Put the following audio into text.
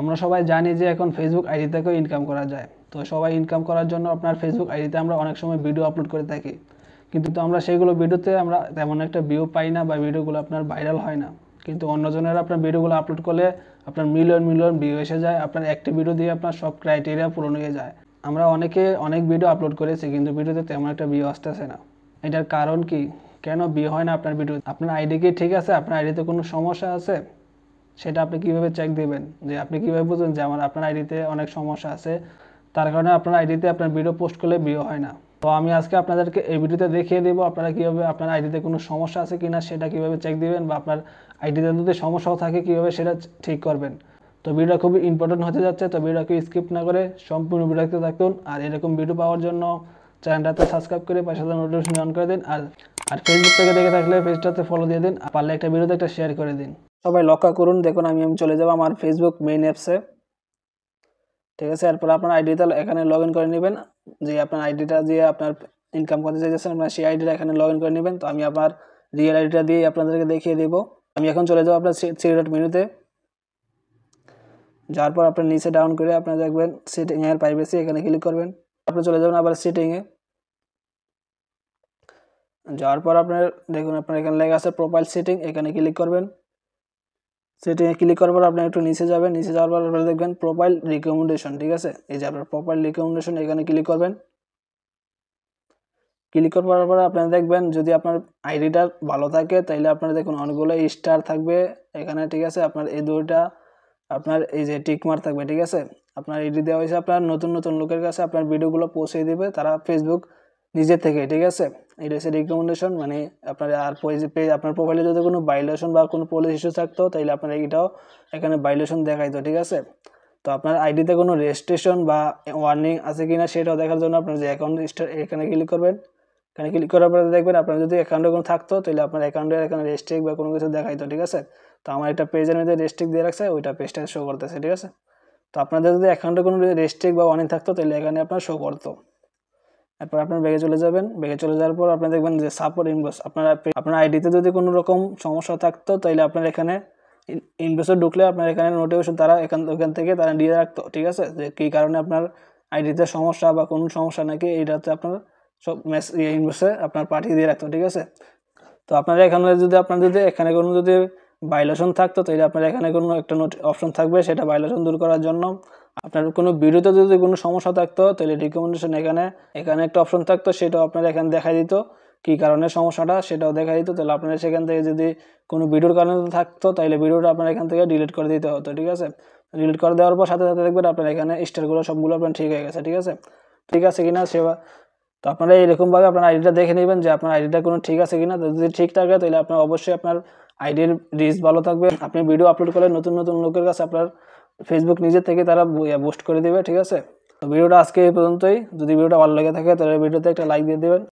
আমরা সবাই জানি যে এখন ফেসবুক আইডি থেকেও ইনকাম করা যায় তো সবাই ইনকাম করার জন্য আপনার ফেসবুক আইডিতে আমরা অনেক সময় ভিডিও আপলোড করে থাকি কিন্তু তো আমরা সেগুলো ভিডিওতে আমরা তেমন একটা ভিউ পাই না বা ভিডিওগুলো আপনার ভাইরাল হয় না কিন্তু অন্যজনেরা আপনার ভিডিওগুলো আপলোড করলে আপনার মিলিয়ন মিলিয়ন ভিউ এসে যায় আপনার একটা ভিডিও দিয়ে আপনার সব ক্রাইটেরিয়া পূরণ হয়ে যায় আমরা অনেকে অনেক ভিডিও আপলোড করেছি কিন্তু ভিডিওতে তেমন একটা ভিউ আসতেছে না এটার কারণ কি কেন বিয়ে হয় না আপনার ভিডিও আপনার আইডি কি ঠিক আছে আপনার আইডিতে কোনো সমস্যা আছে সেটা আপনি কিভাবে চেক দেবেন যে আপনি কিভাবে বুঝবেন যে আমার আপনার আইডিতে অনেক সমস্যা আছে তার কারণে আপনার আইডিতে আপনার ভিডিও পোস্ট করলে বিয়ে হয় না তো আমি আজকে আপনাদেরকে এই ভিডিওতে দেখিয়ে দেবো আপনারা কীভাবে আপনার আইডিতে কোনো সমস্যা আছে কি না সেটা কীভাবে চেক দিবেন বা আপনার আইডিতে যদি সমস্যাও থাকে কীভাবে সেটা ঠিক করবেন তো ভিডিও খুবই ইম্পর্টেন্ট হতে যাচ্ছে তো ভিডিওকে স্কিপ না করে সম্পূর্ণ ভিডিওতে থাকুন আর এরকম ভিডিও পাওয়ার জন্য চ্যানেলটাতে সাবস্ক্রাইব করে পাশে নোটিফিকেশন অন করে দিন আর আর ফেসবুক থেকে দেখে থাকলে পেজটাতে ফলো দিয়ে দিন আর পারলে একটা ভিডিওতে একটা শেয়ার করে দিন সবাই লক করুন দেখুন আমি আমি চলে যাব আমার ফেসবুক মেইন অ্যাপসে ঠিক আছে এরপর আপনার আইডিটা এখানে লগ করে নেবেন যে আপনার আইডিটা দিয়ে আপনার ইনকাম করতে চাইছেন আপনার সেই আইডিটা এখানে লগ করে নেবেন তো আমি আমার রিয়েল আইডিটা দিয়ে আপনাদেরকে দেখিয়ে দেবো আমি এখন চলে যাবো আপনার সি ডট মেনুতে যাওয়ার পর আপনার নিচে ডাউন করে আপনার দেখবেন এর প্রাইভেসি এখানে ক্লিক করবেন আপনি চলে যাবেন আবার সিটিংয়ে যাওয়ার পর আপনার দেখুন আপনার এখানে লেখা আছে প্রোফাইল সেটিং এখানে ক্লিক করবেন সেটি ক্লিক করার পর আপনি একটু নিচে যাবেন নিচে যাওয়ার পর আপনারা দেখবেন প্রোফাইল রিকমেন্ডেশন ঠিক আছে এই যে আপনার প্রোফাইল রিকমেন্ডেশন এখানে ক্লিক করবেন ক্লিক করার পরে আপনারা দেখবেন যদি আপনার আইডিটা ভালো থাকে তাহলে আপনারা দেখুন অনেকগুলো স্টার থাকবে এখানে ঠিক আছে আপনার এই দুইটা আপনার এই যে টিকমার থাকবে ঠিক আছে আপনার আইডি দেওয়া হয়েছে আপনার নতুন নতুন লোকের কাছে আপনার ভিডিওগুলো পৌঁছে দেবে তারা ফেসবুক নিজে থেকে ঠিক আছে এটা হচ্ছে রিকমেন্ডেশন মানে আপনার আর পেজ আপনার প্রোফাইলে যদি কোনো বাইলেশন বা কোনো পোলিস ইস্যু থাকতো তাহলে আপনার এটাও এখানে বাইলেশন দেখাইতো ঠিক আছে তো আপনার আইডিতে কোনো রেজিস্ট্রেশন বা ওয়ার্নিং আছে কি না সেটাও দেখার জন্য আপনার যে অ্যাকাউন্ট এখানে ক্লিক করবেন এখানে ক্লিক করার পরে দেখবেন আপনার যদি অ্যাকাউন্টে কোনো থাকতো তাহলে আপনার অ্যাকাউন্টে এখানে রেজিস্ট্রিক বা কোনো কিছু দেখাইতো ঠিক আছে তো আমার একটা পেজের মধ্যে রেস্ট্রিক দিয়ে রাখছে ওইটা পেজটা শো করতেছে ঠিক আছে তো আপনাদের যদি অ্যাকাউন্টে কোনো রেজিস্ট্রিক বা ওয়ার্নিং থাকতো তাহলে এখানে আপনার শো করতো তারপর আপনার ব্যাগে চলে যাবেন ব্যাগে চলে যাওয়ার পর আপনি দেখবেন যে সাপোর্ট ইনভেস্ট আপনার আপনার আইডিতে যদি কোনো রকম সমস্যা থাকতো তাহলে আপনার এখানে ইনভেস্টর ঢুকলে আপনার এখানে নোটিফিকেশন তারা এখান ওখান থেকে তারা দিয়ে রাখতো ঠিক আছে যে কী কারণে আপনার আইডিতে সমস্যা বা কোনো সমস্যা নাকি এইটাতে আপনার সব মেস ইনভেসে ইয়ে আপনার পাঠিয়ে দিয়ে রাখতো ঠিক আছে তো আপনারা এখানে যদি আপনার যদি এখানে কোনো যদি ভাইলেশন থাকতো তাহলে আপনার এখানে কোনো একটা নোট অপশন থাকবে সেটা ভাইলেশন দূর করার জন্য আপনার কোনো ভিডিওতে যদি কোনো সমস্যা থাকতো তাহলে রিকমেন্ডেশন এখানে এখানে একটা অপশন থাকতো সেটাও আপনার এখানে দেখা দিত কি কারণে সমস্যাটা সেটাও দেখা দিত তাহলে আপনারা সেখান থেকে যদি কোনো ভিডিওর কারণে থাকতো তাহলে ভিডিওটা আপনার এখান থেকে ডিলিট করে দিতে হতো ঠিক আছে ডিলিট করে দেওয়ার পর সাথে সাথে দেখবেন আপনার এখানে স্টারগুলো সবগুলো আপনার ঠিক হয়ে গেছে ঠিক আছে ঠিক আছে কিনা সেবা তো আপনারা এইরকমভাবে আপনার আইডিটা দেখে নেবেন যে আপনার আইডিটা কোনো ঠিক আছে কিনা যদি ঠিক থাকে তাহলে আপনার অবশ্যই আপনার আইডির রিচ ভালো থাকবে আপনি ভিডিও আপলোড করলে নতুন নতুন লোকের কাছে আপনার ফেসবুক নিজে থেকে তারা পোস্ট করে দেবে ঠিক আছে তো ভিডিওটা আজকে এই পর্যন্তই যদি ভিডিওটা ভালো লেগে থাকে তাহলে ভিডিওতে একটা লাইক দিয়ে দেবেন